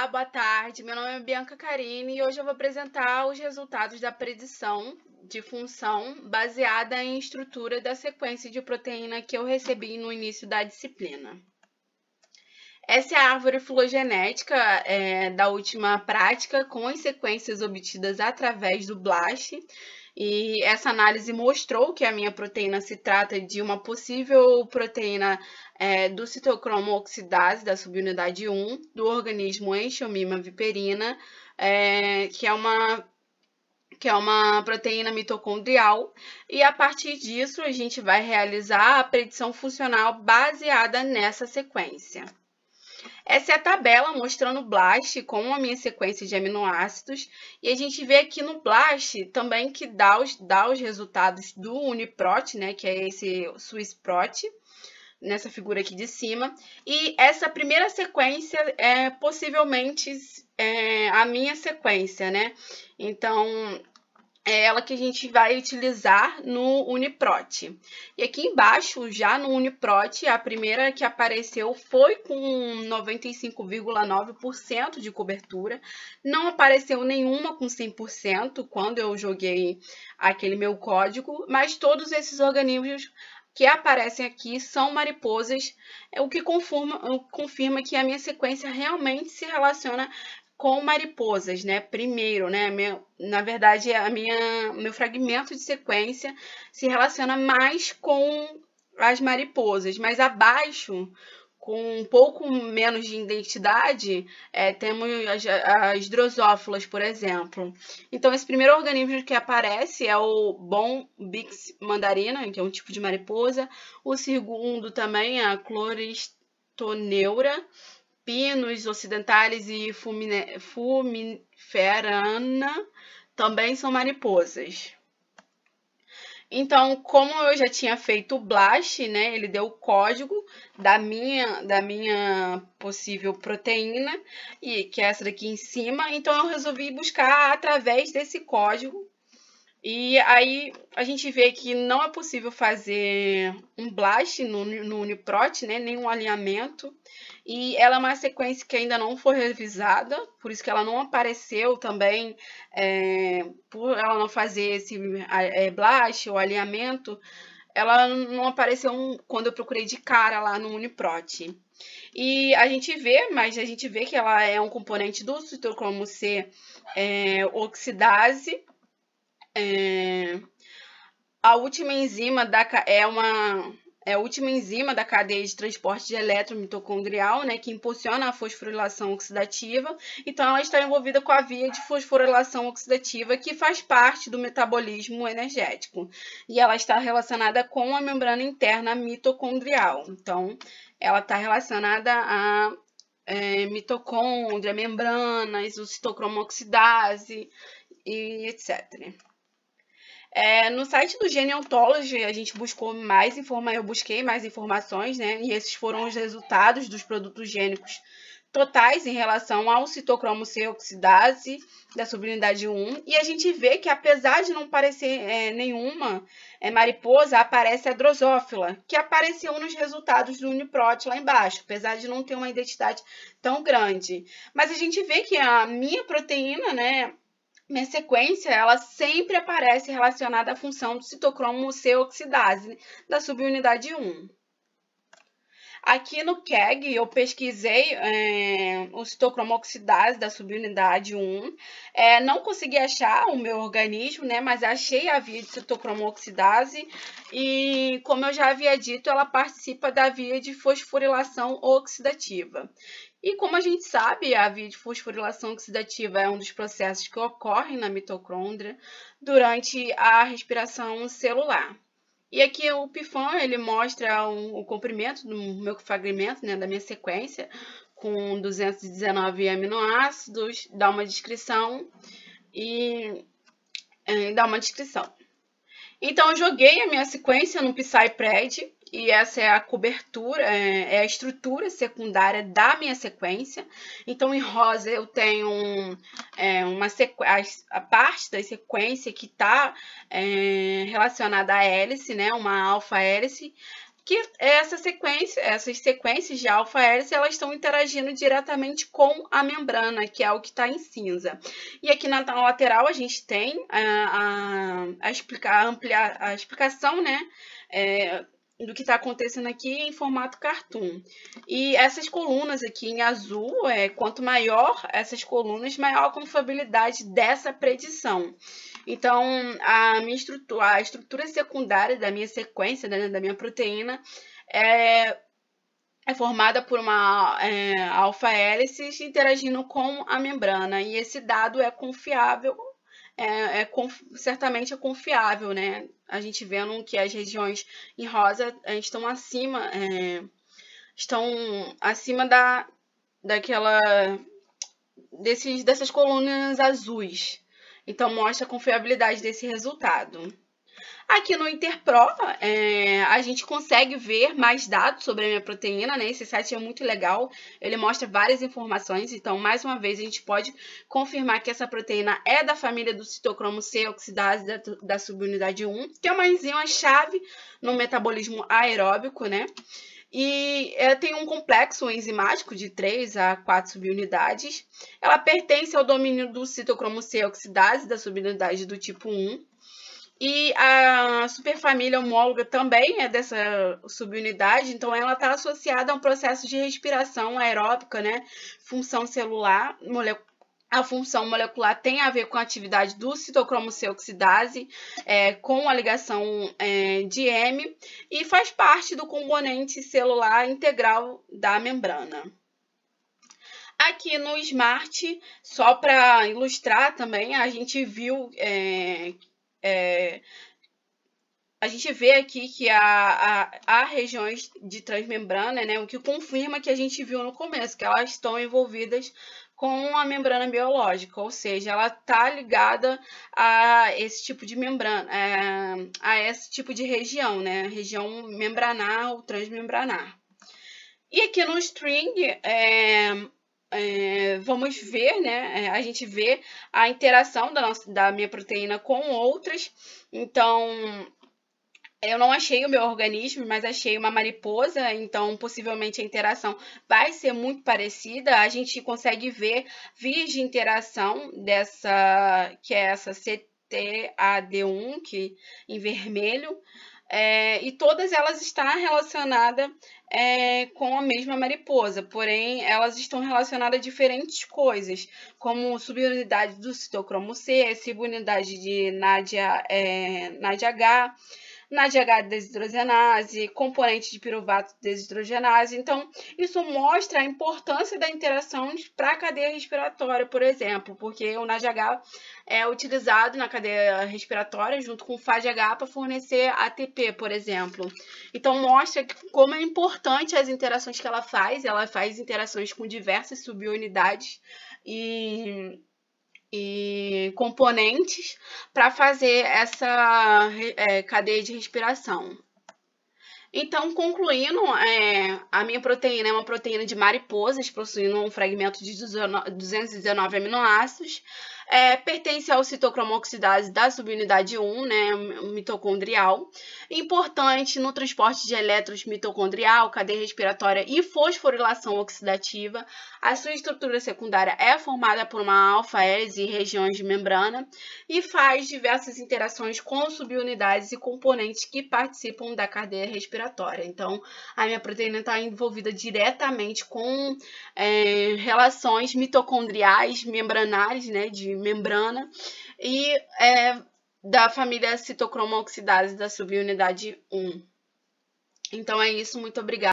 Olá, ah, boa tarde. Meu nome é Bianca Carini e hoje eu vou apresentar os resultados da predição de função baseada em estrutura da sequência de proteína que eu recebi no início da disciplina. Essa é a árvore filogenética é, da última prática, com as sequências obtidas através do BLAST. E essa análise mostrou que a minha proteína se trata de uma possível proteína é, do citocromo oxidase, da subunidade 1, do organismo Enxomima viperina, é, que é uma que é uma proteína mitocondrial, e a partir disso a gente vai realizar a predição funcional baseada nessa sequência. Essa é a tabela mostrando o BLAST com a minha sequência de aminoácidos. E a gente vê aqui no BLAST também que dá os, dá os resultados do UniProt, né, que é esse SwissProt, nessa figura aqui de cima. E essa primeira sequência é possivelmente é, a minha sequência, né? Então, é ela que a gente vai utilizar no Uniprot. E aqui embaixo, já no Uniprot, a primeira que apareceu foi com 95,9% de cobertura. Não apareceu nenhuma com 100% quando eu joguei aquele meu código, mas todos esses organismos que aparecem aqui são mariposas, é o que confirma, confirma que a minha sequência realmente se relaciona com mariposas, né? Primeiro, né? Meu, na verdade, a minha, meu fragmento de sequência se relaciona mais com as mariposas, mas abaixo, com um pouco menos de identidade, é, temos as, as drosófilas, por exemplo. Então, esse primeiro organismo que aparece é o Bombyx mandarina, que é um tipo de mariposa. O segundo também é a Cloristoneura pinos ocidentais e fumiferana também são mariposas. Então, como eu já tinha feito o blast, né, ele deu o código da minha, da minha possível proteína, e que é essa daqui em cima, então eu resolvi buscar através desse código. E aí a gente vê que não é possível fazer um blast no, no Uniprot, né, nenhum alinhamento. E ela é uma sequência que ainda não foi revisada, por isso que ela não apareceu também, é, por ela não fazer esse é, blast ou alinhamento, ela não apareceu um, quando eu procurei de cara lá no Uniprot. E a gente vê, mas a gente vê que ela é um componente do citocromo C é, oxidase. É, a última enzima da, é uma é a última enzima da cadeia de transporte de elétron mitocondrial, né, que impulsiona a fosforilação oxidativa. Então, ela está envolvida com a via de fosforilação oxidativa, que faz parte do metabolismo energético. E ela está relacionada com a membrana interna mitocondrial. Então, ela está relacionada a é, mitocôndria, membranas, o citocromo oxidase e etc. É, no site do Geneontology, a gente buscou mais informações, eu busquei mais informações, né? E esses foram os resultados dos produtos gênicos totais em relação ao citocromo C oxidase da subunidade 1. E a gente vê que, apesar de não parecer é, nenhuma é, mariposa, aparece a drosófila, que apareceu nos resultados do Uniprot lá embaixo, apesar de não ter uma identidade tão grande. Mas a gente vê que a minha proteína, né, minha sequência ela sempre aparece relacionada à função do citocromo C oxidase né, da subunidade 1. Aqui no KEG, eu pesquisei é, o citocromo oxidase da subunidade 1. É, não consegui achar o meu organismo, né, mas achei a via de citocromo oxidase e, como eu já havia dito, ela participa da via de fosforilação oxidativa, e como a gente sabe, a via de fosforilação oxidativa é um dos processos que ocorrem na mitocôndria durante a respiração celular. E aqui o pifão ele mostra um, o comprimento do meu fragmento, né, da minha sequência, com 219 aminoácidos, dá uma descrição e é, dá uma descrição. Então, eu joguei a minha sequência no PsyPred e essa é a cobertura, é a estrutura secundária da minha sequência. Então, em rosa, eu tenho um, é, uma a parte da sequência que está é, relacionada à hélice, né, uma alfa-hélice, que essa sequência, essas sequências de alfa-hélice, elas estão interagindo diretamente com a membrana, que é o que está em cinza. E aqui na lateral a gente tem a, a, a, a, ampliar, a explicação, né, é, do que está acontecendo aqui em formato cartoon. E essas colunas aqui em azul, é, quanto maior essas colunas, maior a confiabilidade dessa predição. Então, a, minha estrutura, a estrutura secundária da minha sequência, né, da minha proteína, é, é formada por uma é, alfa-hélice interagindo com a membrana. E esse dado é confiável é, é, certamente é confiável, né? A gente vendo que as regiões em rosa é, estão acima, é, estão acima da, daquela desses, dessas colunas azuis. Então mostra a confiabilidade desse resultado. Aqui no Interpro, é, a gente consegue ver mais dados sobre a minha proteína, né? Esse site é muito legal, ele mostra várias informações, então, mais uma vez, a gente pode confirmar que essa proteína é da família do citocromo C oxidase da, da subunidade 1, que é uma enzima-chave no metabolismo aeróbico, né? e ela é, tem um complexo enzimático de 3 a 4 subunidades. Ela pertence ao domínio do citocromo C oxidase da subunidade do tipo 1 e a superfamília homóloga também é dessa subunidade, então ela está associada a um processo de respiração aeróbica, né? Função celular, mole... a função molecular tem a ver com a atividade do citocromo C oxidase, é, com a ligação é, de M, e faz parte do componente celular integral da membrana aqui no Smart, só para ilustrar também, a gente viu é, é, a gente vê aqui que há, há, há, regiões de transmembrana, né, o que confirma que a gente viu no começo, que elas estão envolvidas com a membrana biológica, ou seja, ela está ligada a esse tipo de membrana, a, é, a esse tipo de região, né, região membranar ou transmembranar. E aqui no string, é, é, vamos ver, né? É, a gente vê a interação da, nossa, da minha proteína com outras. Então, eu não achei o meu organismo, mas achei uma mariposa, então possivelmente a interação vai ser muito parecida. A gente consegue ver vias de interação dessa, que é essa CTAD1, que em vermelho é, e todas elas estão relacionadas é, com a mesma mariposa, porém elas estão relacionadas a diferentes coisas, como subunidade do citocromo C, subunidade de Nadia, é, H, na GH desidrogenase, componente de piruvato desidrogenase. Então, isso mostra a importância da interação para a cadeia respiratória, por exemplo, porque o NADH é utilizado na cadeia respiratória junto com o FAGH para fornecer ATP, por exemplo. Então, mostra como é importante as interações que ela faz. Ela faz interações com diversas subunidades e e componentes para fazer essa é, cadeia de respiração. Então, concluindo, é, a minha proteína é uma proteína de mariposas, possuindo um fragmento de 219 aminoácidos é, pertence ao citocromo oxidase da subunidade 1, né, mitocondrial, importante no transporte de elétrons mitocondrial, cadeia respiratória e fosforilação oxidativa. A sua estrutura secundária é formada por uma alfa-hélice e regiões de membrana e faz diversas interações com subunidades e componentes que participam da cadeia respiratória. Então, a minha proteína está envolvida diretamente com é, relações mitocondriais, membranares, né, de membrana, e é, da família citocromo oxidase da subunidade 1. Então é isso, muito obrigada.